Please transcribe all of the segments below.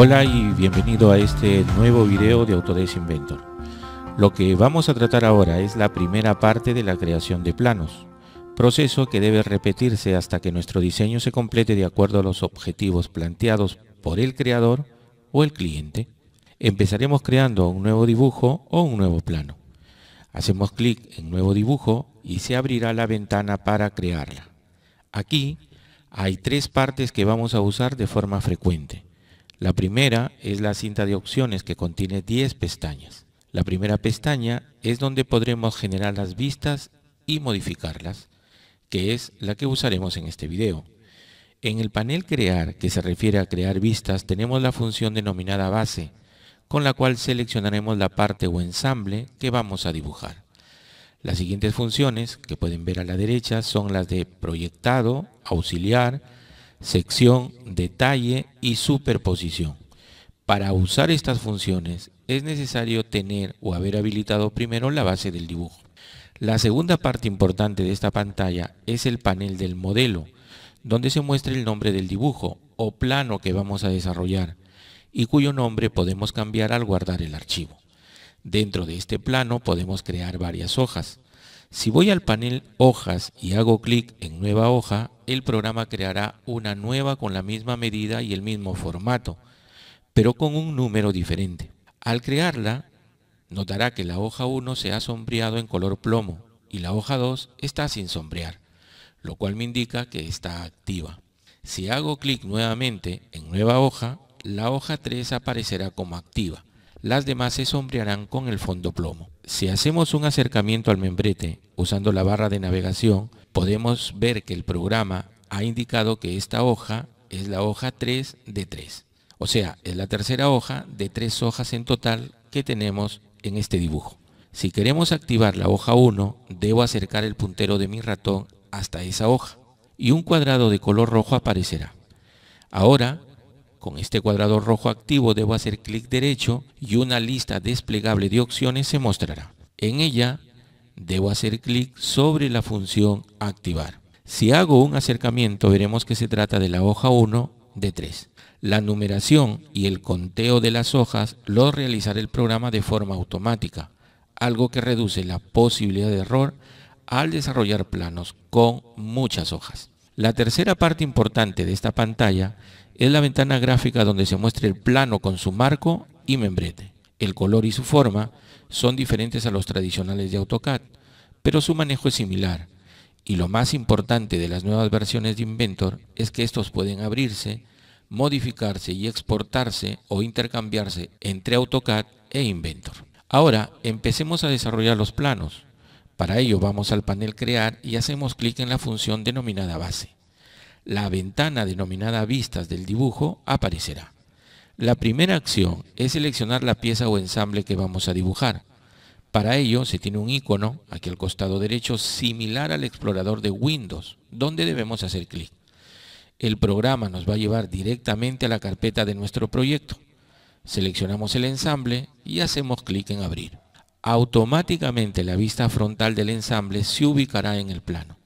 Hola y bienvenido a este nuevo video de Autodesk Inventor. Lo que vamos a tratar ahora es la primera parte de la creación de planos, proceso que debe repetirse hasta que nuestro diseño se complete de acuerdo a los objetivos planteados por el creador o el cliente. Empezaremos creando un nuevo dibujo o un nuevo plano. Hacemos clic en Nuevo dibujo y se abrirá la ventana para crearla. Aquí hay tres partes que vamos a usar de forma frecuente. La primera es la cinta de opciones que contiene 10 pestañas. La primera pestaña es donde podremos generar las vistas y modificarlas, que es la que usaremos en este video. En el panel Crear, que se refiere a crear vistas, tenemos la función denominada Base, con la cual seleccionaremos la parte o ensamble que vamos a dibujar. Las siguientes funciones, que pueden ver a la derecha, son las de Proyectado, Auxiliar, sección, detalle y superposición. Para usar estas funciones es necesario tener o haber habilitado primero la base del dibujo. La segunda parte importante de esta pantalla es el panel del modelo, donde se muestra el nombre del dibujo o plano que vamos a desarrollar y cuyo nombre podemos cambiar al guardar el archivo. Dentro de este plano podemos crear varias hojas. Si voy al panel Hojas y hago clic en Nueva hoja, el programa creará una nueva con la misma medida y el mismo formato, pero con un número diferente. Al crearla, notará que la hoja 1 se ha sombreado en color plomo y la hoja 2 está sin sombrear, lo cual me indica que está activa. Si hago clic nuevamente en Nueva hoja, la hoja 3 aparecerá como activa las demás se sombrearán con el fondo plomo. Si hacemos un acercamiento al membrete usando la barra de navegación, podemos ver que el programa ha indicado que esta hoja es la hoja 3 de 3. O sea, es la tercera hoja de tres hojas en total que tenemos en este dibujo. Si queremos activar la hoja 1, debo acercar el puntero de mi ratón hasta esa hoja y un cuadrado de color rojo aparecerá. Ahora con este cuadrado rojo activo debo hacer clic derecho y una lista desplegable de opciones se mostrará. En ella debo hacer clic sobre la función activar. Si hago un acercamiento veremos que se trata de la hoja 1 de 3. La numeración y el conteo de las hojas lo realizará el programa de forma automática, algo que reduce la posibilidad de error al desarrollar planos con muchas hojas. La tercera parte importante de esta pantalla es la ventana gráfica donde se muestra el plano con su marco y membrete. El color y su forma son diferentes a los tradicionales de AutoCAD, pero su manejo es similar. Y lo más importante de las nuevas versiones de Inventor es que estos pueden abrirse, modificarse y exportarse o intercambiarse entre AutoCAD e Inventor. Ahora empecemos a desarrollar los planos. Para ello vamos al panel Crear y hacemos clic en la función denominada Base la ventana denominada vistas del dibujo aparecerá. La primera acción es seleccionar la pieza o ensamble que vamos a dibujar. Para ello se tiene un icono aquí al costado derecho similar al explorador de Windows, donde debemos hacer clic. El programa nos va a llevar directamente a la carpeta de nuestro proyecto. Seleccionamos el ensamble y hacemos clic en abrir. Automáticamente la vista frontal del ensamble se ubicará en el plano.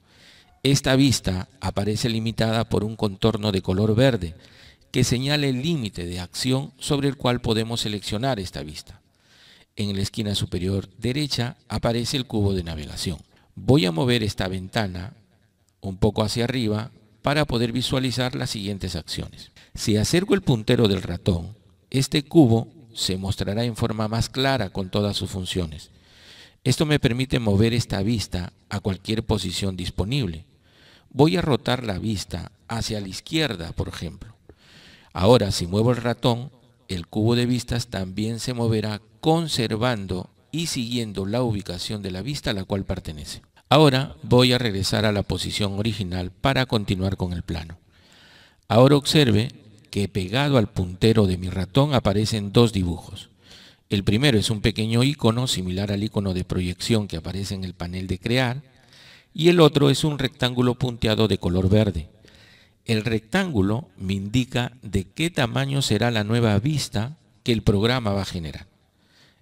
Esta vista aparece limitada por un contorno de color verde que señala el límite de acción sobre el cual podemos seleccionar esta vista. En la esquina superior derecha aparece el cubo de navegación. Voy a mover esta ventana un poco hacia arriba para poder visualizar las siguientes acciones. Si acerco el puntero del ratón, este cubo se mostrará en forma más clara con todas sus funciones. Esto me permite mover esta vista a cualquier posición disponible voy a rotar la vista hacia la izquierda, por ejemplo. Ahora, si muevo el ratón, el cubo de vistas también se moverá conservando y siguiendo la ubicación de la vista a la cual pertenece. Ahora voy a regresar a la posición original para continuar con el plano. Ahora observe que pegado al puntero de mi ratón aparecen dos dibujos. El primero es un pequeño icono similar al icono de proyección que aparece en el panel de crear y el otro es un rectángulo punteado de color verde. El rectángulo me indica de qué tamaño será la nueva vista que el programa va a generar.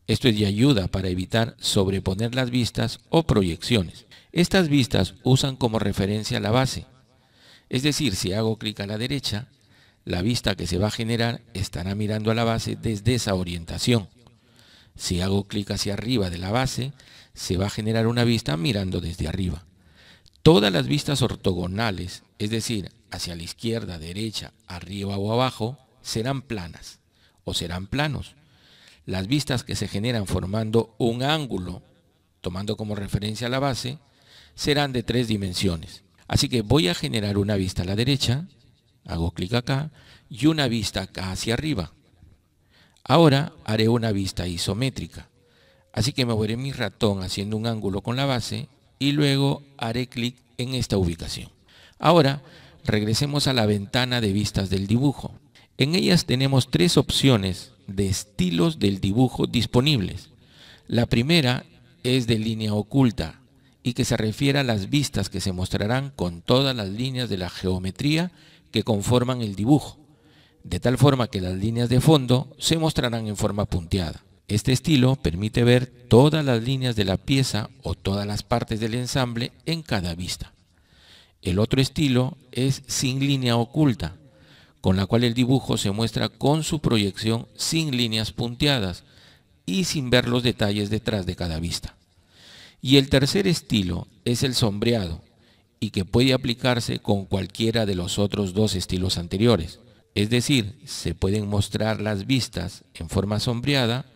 Esto es de ayuda para evitar sobreponer las vistas o proyecciones. Estas vistas usan como referencia la base. Es decir, si hago clic a la derecha, la vista que se va a generar estará mirando a la base desde esa orientación. Si hago clic hacia arriba de la base, se va a generar una vista mirando desde arriba. Todas las vistas ortogonales, es decir, hacia la izquierda, derecha, arriba o abajo, serán planas o serán planos. Las vistas que se generan formando un ángulo, tomando como referencia la base, serán de tres dimensiones. Así que voy a generar una vista a la derecha, hago clic acá, y una vista acá hacia arriba. Ahora haré una vista isométrica. Así que moveré mi ratón haciendo un ángulo con la base y luego haré clic en esta ubicación. Ahora regresemos a la ventana de vistas del dibujo. En ellas tenemos tres opciones de estilos del dibujo disponibles. La primera es de línea oculta y que se refiere a las vistas que se mostrarán con todas las líneas de la geometría que conforman el dibujo, de tal forma que las líneas de fondo se mostrarán en forma punteada. Este estilo permite ver todas las líneas de la pieza o todas las partes del ensamble en cada vista. El otro estilo es sin línea oculta, con la cual el dibujo se muestra con su proyección sin líneas punteadas y sin ver los detalles detrás de cada vista. Y el tercer estilo es el sombreado y que puede aplicarse con cualquiera de los otros dos estilos anteriores. Es decir, se pueden mostrar las vistas en forma sombreada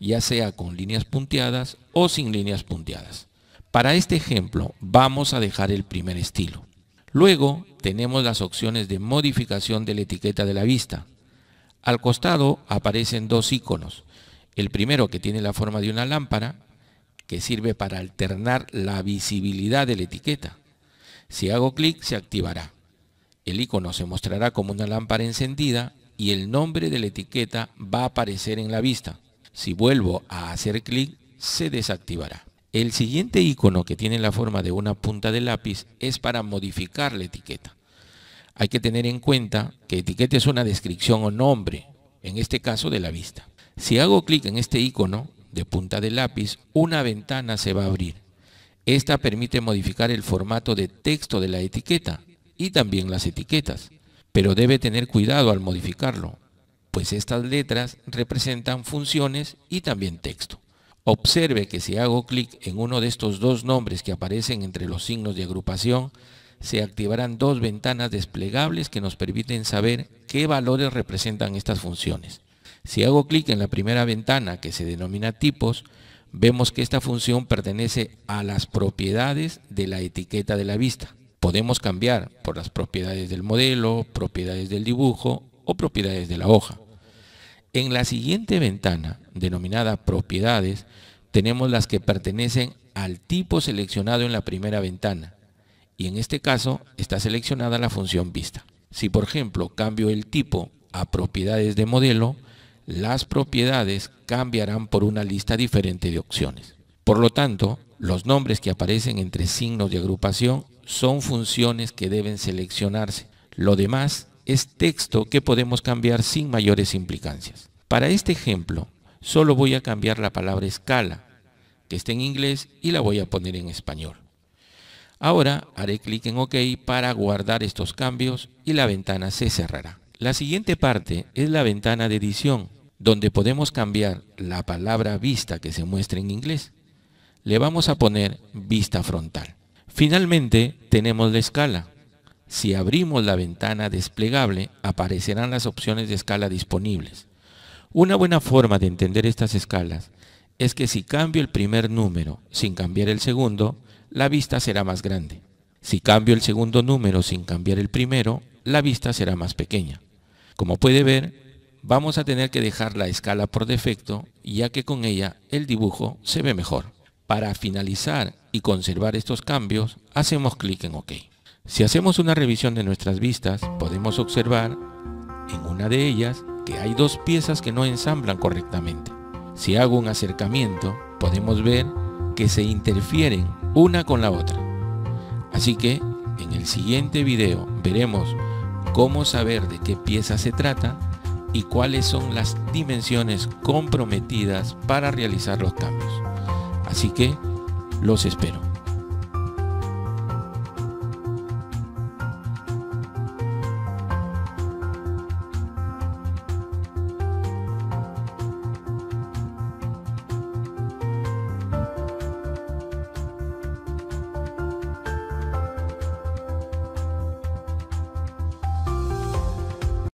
ya sea con líneas punteadas o sin líneas punteadas. Para este ejemplo vamos a dejar el primer estilo. Luego tenemos las opciones de modificación de la etiqueta de la vista. Al costado aparecen dos iconos. El primero que tiene la forma de una lámpara, que sirve para alternar la visibilidad de la etiqueta. Si hago clic se activará. El icono se mostrará como una lámpara encendida y el nombre de la etiqueta va a aparecer en la vista. Si vuelvo a hacer clic, se desactivará. El siguiente icono que tiene la forma de una punta de lápiz es para modificar la etiqueta. Hay que tener en cuenta que etiqueta es una descripción o nombre, en este caso de la vista. Si hago clic en este icono de punta de lápiz, una ventana se va a abrir. Esta permite modificar el formato de texto de la etiqueta y también las etiquetas, pero debe tener cuidado al modificarlo, pues estas letras representan funciones y también texto. Observe que si hago clic en uno de estos dos nombres que aparecen entre los signos de agrupación, se activarán dos ventanas desplegables que nos permiten saber qué valores representan estas funciones. Si hago clic en la primera ventana que se denomina tipos, vemos que esta función pertenece a las propiedades de la etiqueta de la vista. Podemos cambiar por las propiedades del modelo, propiedades del dibujo propiedades de la hoja. En la siguiente ventana, denominada propiedades, tenemos las que pertenecen al tipo seleccionado en la primera ventana y en este caso está seleccionada la función vista. Si por ejemplo cambio el tipo a propiedades de modelo, las propiedades cambiarán por una lista diferente de opciones. Por lo tanto, los nombres que aparecen entre signos de agrupación son funciones que deben seleccionarse. Lo demás es texto que podemos cambiar sin mayores implicancias. Para este ejemplo, solo voy a cambiar la palabra escala, que está en inglés, y la voy a poner en español. Ahora haré clic en OK para guardar estos cambios y la ventana se cerrará. La siguiente parte es la ventana de edición, donde podemos cambiar la palabra vista que se muestra en inglés. Le vamos a poner vista frontal. Finalmente tenemos la escala, si abrimos la ventana desplegable, aparecerán las opciones de escala disponibles. Una buena forma de entender estas escalas es que si cambio el primer número sin cambiar el segundo, la vista será más grande. Si cambio el segundo número sin cambiar el primero, la vista será más pequeña. Como puede ver, vamos a tener que dejar la escala por defecto, ya que con ella el dibujo se ve mejor. Para finalizar y conservar estos cambios, hacemos clic en OK. Si hacemos una revisión de nuestras vistas, podemos observar en una de ellas que hay dos piezas que no ensamblan correctamente. Si hago un acercamiento, podemos ver que se interfieren una con la otra. Así que en el siguiente video veremos cómo saber de qué pieza se trata y cuáles son las dimensiones comprometidas para realizar los cambios. Así que los espero.